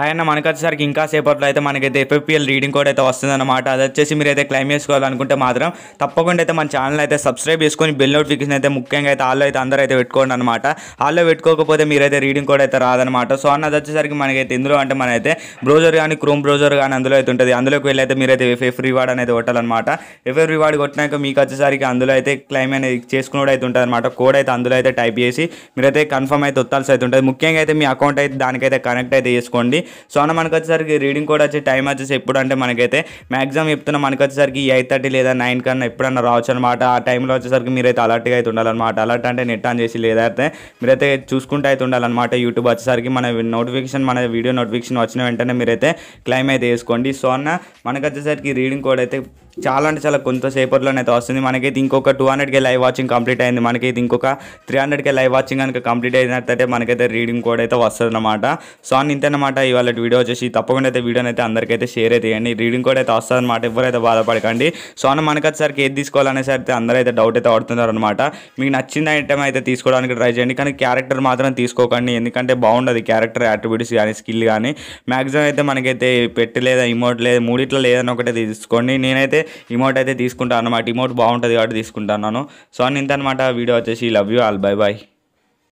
hi అన్న మనకు వచ్చేసరికి ఇంకా సేపట్లో అయితే మనకైతే ఎఫ్ఎఫ్పిఎల్ రీడింగ్ కోడ్ అయితే వస్తుందన్నమాట అది వచ్చేసి మీరు అయితే క్లైమ్ చేసుకోవాలనుకుంటే మాత్రం తప్పకుండా అయితే మన ఛానల్ అయితే సబ్స్క్రైబ్ చేసుకొని బెల్ నోటిఫికేషన్ అయితే ముఖ్యంగా అయితే ఆల్లో అయితే అందరూ అయితే పెట్టుకోండి అనమాట ఆల్లో పెట్టుకోకపోతే మీరైతే రీడింగ్ కోడ్ అయితే రాదనమాట సో అన్నది వచ్చేసరికి మనకైతే ఇందులో అంటే అయితే బ్రౌజర్ కానీ క్రోమ్ బ్రౌజర్ కానీ అందులో అయితే ఉంటుంది అందులోకి వెళ్ళి అయితే మీరైతే ఎఫ్ఎఫ్ రివార్డ్ అనేది కొట్టాలన్నమాట ఎఫ్ఎఫ్ రివార్డ్ కొట్టినాక మీకు వచ్చేసరికి అందులో అయితే క్లైమ్ అనేది చేసుకున్నప్పుడు అయితే ఉంటుంది అనమాట కోడ్ అయితే అందులో అయితే టైప్ చేసి మీరైతే కన్ఫర్మ్ అయితే వత్తాల్సి అయితే ఉంటుంది ముఖ్యంగా అయితే మీ అకౌంట్ అయితే దానికైతే కనెక్ట్ అయితే చేసుకోండి సో అన్న మనకు వచ్చేసరికి రీడింగ్ కూడా వచ్చే టైం వచ్చేసి ఎప్పుడు అంటే మనకైతే మ్యాక్సిమం చెప్తున్నా మనకు వచ్చేసరికి ఎయిట్ థర్టీ లేదా నైన్ కన్నా ఎప్పుడన్నా రావచ్చు అనమాట ఆ టైంలో వచ్చేసరికి మీరైతే అలర్ట్గా అయితే ఉండాలన్నమాట అలర్ట్ అంటే నెట్ ఆన్ చేసి లేదా అయితే మీరైతే చూసుకుంటూ అయితే ఉండాలన్నమాట యూట్యూబ్ వచ్చేసరికి మన నోటిఫికేషన్ మన వీడియో నోటిఫికేషన్ వచ్చిన వెంటనే మీరైతే క్లైమ్ అయితే వేసుకోండి సో అన్న మనకు వచ్చేసరికి రీడింగ్ కోడ్ అయితే చాలా అంటే చాలా కొంతసేపట్లోనే అయితే వస్తుంది మనకైతే ఇంకొక టూ హండ్రెడ్కే లైవ్ వాచింగ్ కంప్లీట్ అయింది మనకైతే ఇంకొక త్రీ హండ్రెడ్కే లైవ్ వాచింగ్ కనుక కంప్లీట్ అయినట్టయితే మనకైతే రీడింగ్ కోడ్ అయితే వస్తుంది అనమాట సో అని ఇంతేనమాట ఇవాళ వీడియో వచ్చేసి తప్పకుండా అయితే వీడియోని అయితే అందరికైతే షేర్ అయితే చేయండి రీడింగ్ కోడ్ అయితే వస్తుంది అనమాట ఎవరైతే బాధపడకండి సో అన్న సరికి ఏది తీసుకోవాలనేసరికి అయితే డౌట్ అయితే పడుతున్నారు అనమాట మీకు నచ్చిన ఐటమ్ అయితే తీసుకోవడానికి ట్రై చేయండి కానీ క్యారెక్టర్ మాత్రం తీసుకోకండి ఎందుకంటే బాగుండదు క్యారెక్టర్ యాక్టివిటీస్ కానీ స్కిల్ కానీ మ్యాక్సిమం అయితే మనకైతే పెట్టలేదా ఇమోట్ లేదా మూడిట్లో లేదని ఒకటి తీసుకోండి నేనైతే రిమోట్ అయితే తీసుకుంటాను అనమాట రిమోట్ బాగుంటుంది కాబట్టి తీసుకుంటాను సో అని ఇంత అనమాట వీడియో వచ్చేసి love you all bye bye